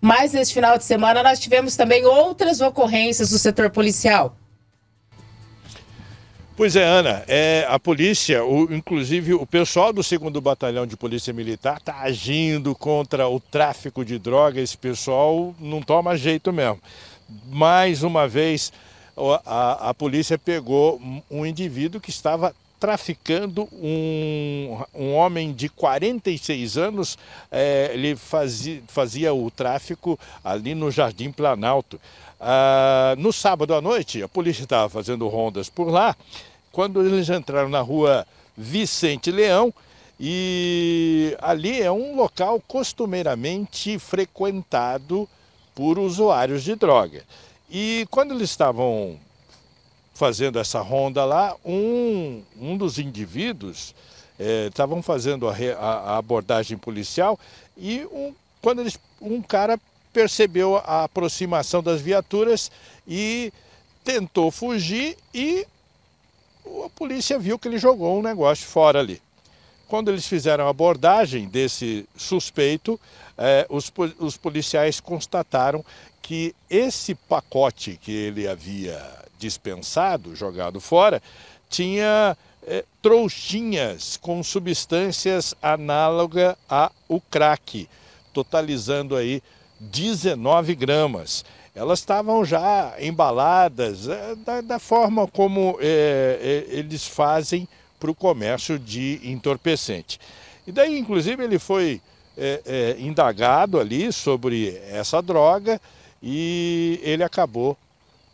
Mas neste final de semana nós tivemos também outras ocorrências do setor policial. Pois é, Ana, é, a polícia, o, inclusive o pessoal do 2 Batalhão de Polícia Militar está agindo contra o tráfico de drogas, esse pessoal não toma jeito mesmo. Mais uma vez, a, a, a polícia pegou um indivíduo que estava traficando um, um homem de 46 anos. É, ele fazia, fazia o tráfico ali no Jardim Planalto. Ah, no sábado à noite, a polícia estava fazendo rondas por lá. Quando eles entraram na rua Vicente Leão, e ali é um local costumeiramente frequentado por usuários de droga. E quando eles estavam fazendo essa ronda lá, um, um dos indivíduos estavam eh, é, fazendo a, re, a, a, abordagem policial e um, quando eles, um cara percebeu a aproximação das viaturas e tentou fugir e a polícia viu que ele jogou um negócio fora ali. Quando eles fizeram a abordagem desse suspeito, é, os, os policiais constataram que esse pacote que ele havia dispensado, jogado fora, tinha é, trouxinhas com substâncias análoga ao crack, totalizando aí 19 gramas. Elas estavam já embaladas é, da, da, forma como é, é eles fazem para o comércio de entorpecente. E daí, inclusive, ele foi é, é, indagado ali sobre essa droga e ele acabou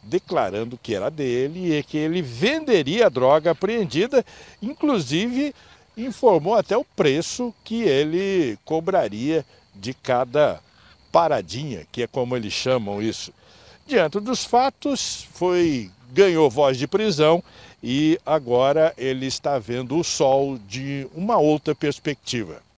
declarando que era dele e que ele venderia a droga apreendida, inclusive informou até o preço que ele cobraria de cada paradinha, que é como eles chamam isso. Diante dos fatos, foi ganhou voz de prisão e agora ele está vendo o sol de uma outra perspectiva.